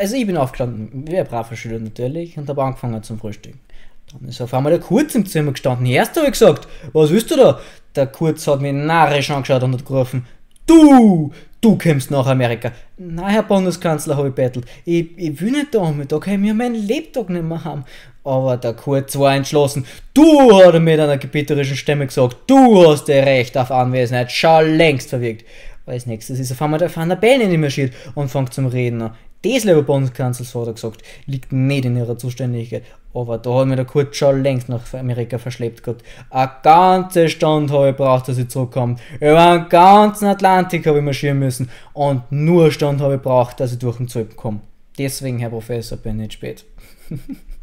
Also ich bin aufgestanden, wie ein braver Schüler natürlich, und habe angefangen zum Frühstücken. Dann ist auf einmal der Kurz im Zimmer gestanden. Erst habe ich gesagt, was willst du da? Der Kurz hat mich narrisch angeschaut und hat gerufen, du, du kommst nach Amerika. Nein, Herr Bundeskanzler, habe ich bettelt. Ich, ich will nicht da damit, okay, mir meinen Lebtag nicht mehr haben. Aber der Kurz war entschlossen. Du, hat er mit einer gebieterischen Stimme gesagt, du hast dir Recht auf Anwesenheit schon längst verwirkt. Als nächstes ist auf einmal der Van der Bellen in die Maschine und fängt zum Reden an das, lieber Bundeskanzler, gesagt, liegt nicht in ihrer Zuständigkeit. Aber da hat mir der Kurt schon längst nach Amerika verschleppt gehabt. Eine ganze Stunde habe ich gebraucht, dass ich zurückkomme. Über den ganzen Atlantik habe ich marschieren müssen. Und nur eine Stunde habe ich gebraucht, dass ich durch den Zölpen komme. Deswegen, Herr Professor, bin ich nicht spät.